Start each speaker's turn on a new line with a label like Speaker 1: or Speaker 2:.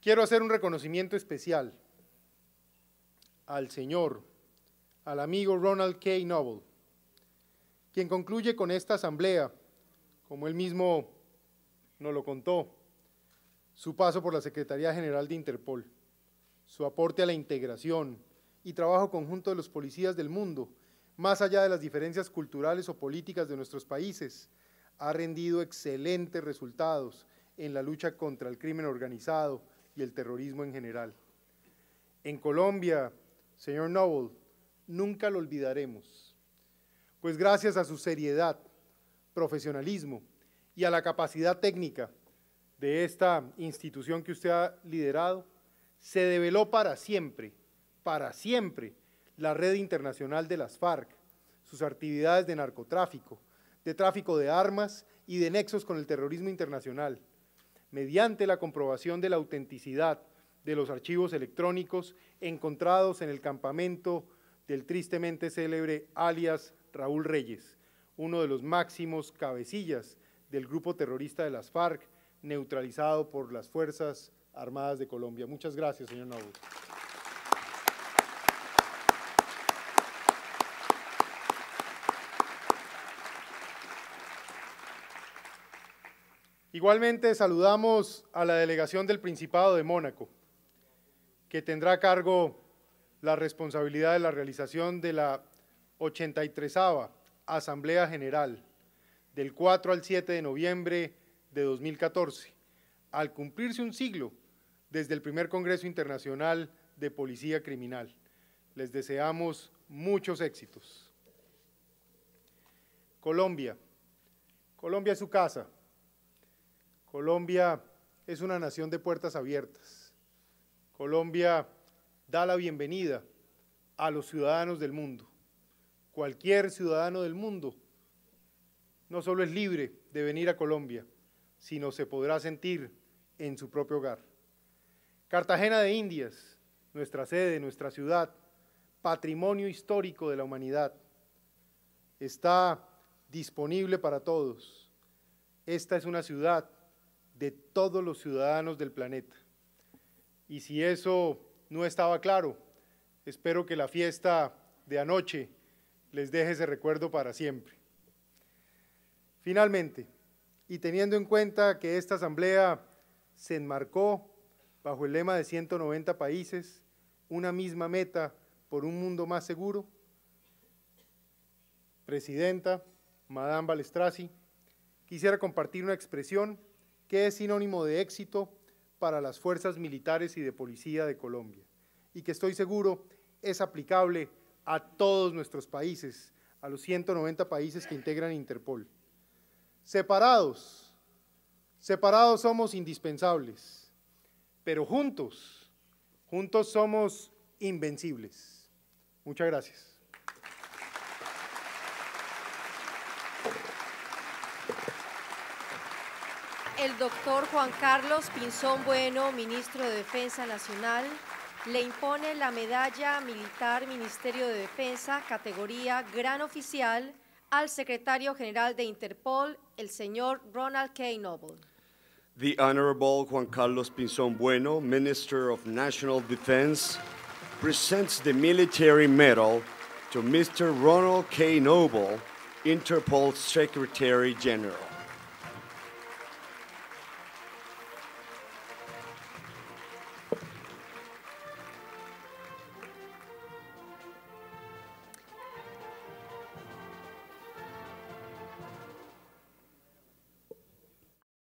Speaker 1: Quiero hacer un reconocimiento especial al señor, al amigo Ronald K. Noble, quien concluye con esta asamblea, como él mismo nos lo contó, su paso por la Secretaría General de Interpol, su aporte a la integración y trabajo conjunto de los policías del mundo, más allá de las diferencias culturales o políticas de nuestros países, ha rendido excelentes resultados en la lucha contra el crimen organizado, y el terrorismo en general. En Colombia, señor Noble, nunca lo olvidaremos, pues gracias a su seriedad, profesionalismo y a la capacidad técnica de esta institución que usted ha liderado, se develó para siempre, para siempre, la red internacional de las FARC, sus actividades de narcotráfico, de tráfico de armas y de nexos con el terrorismo internacional, mediante la comprobación de la autenticidad de los archivos electrónicos encontrados en el campamento del tristemente célebre alias Raúl Reyes, uno de los máximos cabecillas del grupo terrorista de las FARC, neutralizado por las Fuerzas Armadas de Colombia. Muchas gracias, señor Navarro. Igualmente saludamos a la delegación del Principado de Mónaco, que tendrá a cargo la responsabilidad de la realización de la 83 Asamblea General del 4 al 7 de noviembre de 2014, al cumplirse un siglo desde el primer Congreso Internacional de Policía Criminal. Les deseamos muchos éxitos. Colombia. Colombia es su casa. Colombia es una nación de puertas abiertas. Colombia da la bienvenida a los ciudadanos del mundo. Cualquier ciudadano del mundo no solo es libre de venir a Colombia, sino se podrá sentir en su propio hogar. Cartagena de Indias, nuestra sede, nuestra ciudad, patrimonio histórico de la humanidad, está disponible para todos. Esta es una ciudad de todos los ciudadanos del planeta. Y si eso no estaba claro, espero que la fiesta de anoche les deje ese recuerdo para siempre. Finalmente, y teniendo en cuenta que esta asamblea se enmarcó bajo el lema de 190 países, una misma meta por un mundo más seguro, Presidenta, Madame Balestrasi, quisiera compartir una expresión que es sinónimo de éxito para las fuerzas militares y de policía de Colombia y que estoy seguro es aplicable a todos nuestros países, a los 190 países que integran Interpol. Separados, separados somos indispensables, pero juntos, juntos somos invencibles. Muchas gracias.
Speaker 2: el doctor Juan Carlos Pinzón Bueno, ministro de Defensa Nacional, le impone la medalla militar Ministerio de Defensa, categoría Gran Oficial, al secretario general de Interpol, el señor Ronald K. Noble. The Honorable Juan Carlos Pinzón Bueno, Minister of National Defense, presents the military medal to Mr. Ronald K. Noble, Interpol Secretary General.